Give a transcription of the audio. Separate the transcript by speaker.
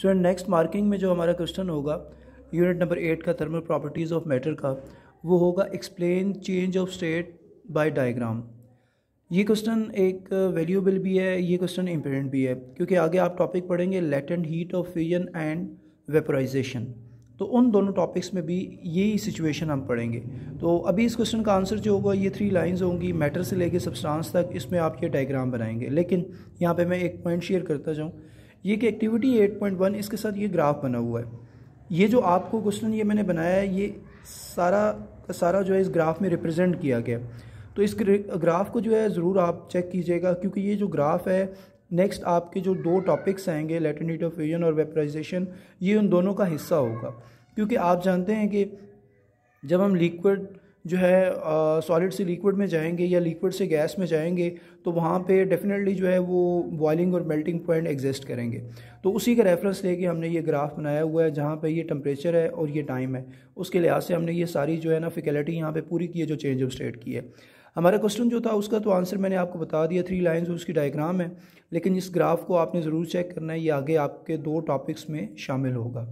Speaker 1: student next marking में जो हमारा क्वेश्चन होगा यूनिट नंबर एट का थर्मल प्रॉपर्टीज़ ऑफ मैटर का वो होगा explain change of state by diagram ये क्वेश्चन एक वैल्यूएबल भी है ये क्वेश्चन इम्पोर्टेंट भी है क्योंकि आगे आप टॉपिक पढ़ेंगे latent heat of fusion and vaporisation तो उन दोनों टॉपिक्स में भी यही सिचुएशन हम पढ़ेंगे तो अभी इस क्वेश्चन का आंसर जो होगा ये थ्री लाइंस होंगी मैटर से लेके सब्सटेंस तक इसमें आप ये डायग्राम बनाएंगे लेकिन यहाँ पे मैं एक पॉइंट शेयर करता जाऊँ ये कि एक्टिविटी 8.1 इसके साथ ये ग्राफ बना हुआ है ये जो आपको क्वेश्चन ये मैंने बनाया है ये सारा का सारा जो है इस ग्राफ में रिप्रेजेंट किया गया तो इस ग्राफ को जो है ज़रूर आप चेक कीजिएगा क्योंकि ये जो ग्राफ है नेक्स्ट आपके जो दो टॉपिक्स आएंगे लेटनिट ऑफ फ्यूजन और वेपराइजेशन ये उन दोनों का हिस्सा होगा क्योंकि आप जानते हैं कि जब हम लिक्विड जो है सॉलिड से लिक्विड में जाएंगे या लिक्विड से गैस में जाएंगे तो वहाँ पे डेफिनेटली जो है वो बॉइलिंग और मेल्टिंग पॉइंट एग्जिस्ट करेंगे तो उसी का रेफरेंस लेके हमने ये ग्राफ बनाया हुआ है जहाँ पे ये टम्परेचर है और ये टाइम है उसके लिहाज से हमने ये सारी जो है ना फिकलिटी यहाँ पे पूरी की है जो चेंज ऑफ स्टेट की है हमारा क्वेश्चन जो था उसका तो आंसर मैंने आपको बता दिया थ्री लाइन्स उसकी डायग्राम है लेकिन इस ग्राफ को आपने ज़रूर चेक करना है ये आगे आपके दो टॉपिक्स में शामिल होगा